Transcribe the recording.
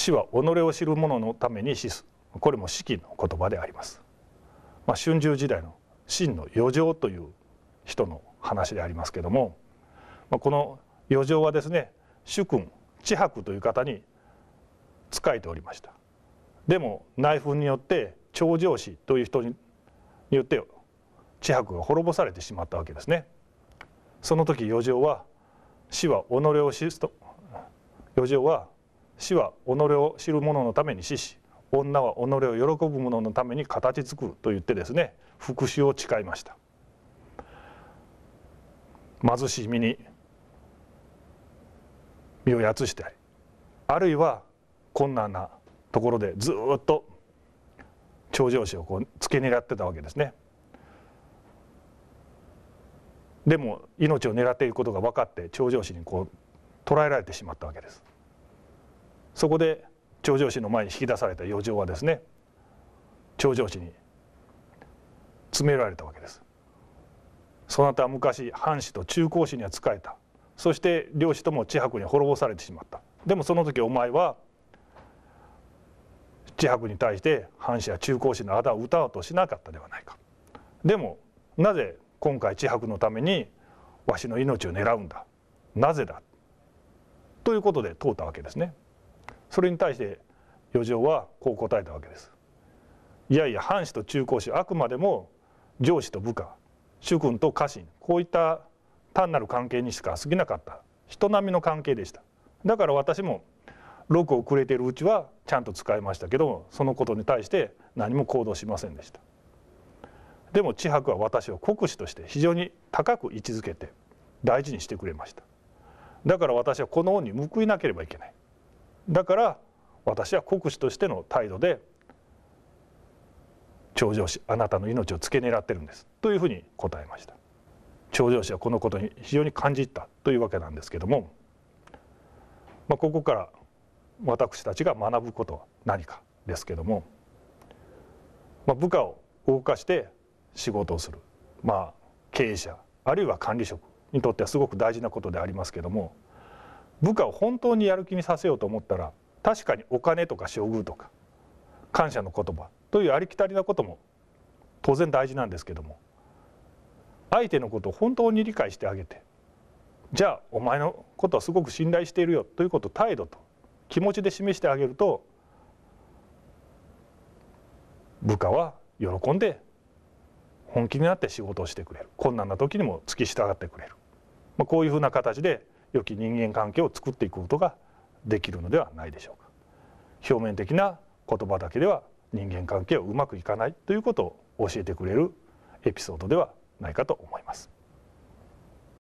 死は己を知る者のために死すこれも四季の言葉であります、まあ、春秋時代の真の余剰という人の話でありますけども、まあ、この余剰はですね主君智伯という方に仕えておりましたでも内紛によって長城氏という人によって知伯が滅ぼされてしまったわけですねその時余剰は死は己を知ると余剰は死は己を知る者のために死し女は己を喜ぶ者のために形作ると言ってですね復讐を誓いました貧しい身に身をやつしてあるいは困難なところでずっと頂上死をこう付け狙ってたわけですねでも命を狙っていることが分かって頂上死にこう捕らえられてしまったわけですそこで頂上市の前に引き出された余剰はですね頂上市に詰められたわけです。そなたは昔藩士と中高士には仕えたそして漁師とも千伯に滅ぼされてしまったでもその時お前は千伯に対して藩士や中高士のあだを歌おうとしなかったではないかでもなぜ今回千伯のためにわしの命を狙うんだなぜだということで問うたわけですね。それに対して余剰はこう答えたわけです。いやいや藩士と中高士あくまでも上司と部下主君と家臣こういった単なる関係にしか過ぎなかった人並みの関係でしただから私も6をくれているうちはちゃんと使いましたけどもそのことに対して何も行動しませんでしたでも千伯は私を国士として非常に高く位置づけて大事にしてくれましただから私はこの恩に報いなければいけないだから私は国司としての態度で頂上師あなたの命を付け狙ってるんですというふうに答えました頂上師はこのことに非常に感じたというわけなんですけども、まあ、ここから私たちが学ぶことは何かですけども、まあ、部下を動かして仕事をする、まあ、経営者あるいは管理職にとってはすごく大事なことでありますけども部下を本当にやる気にさせようと思ったら確かにお金とか処遇とか感謝の言葉というありきたりなことも当然大事なんですけども相手のことを本当に理解してあげてじゃあお前のことはすごく信頼しているよということを態度と気持ちで示してあげると部下は喜んで本気になって仕事をしてくれる困難な時にも突き従ってくれる、まあ、こういうふうな形で良き人間関係を作っていくことができるのではないでしょうか表面的な言葉だけでは人間関係をうまくいかないということを教えてくれるエピソードではないかと思います。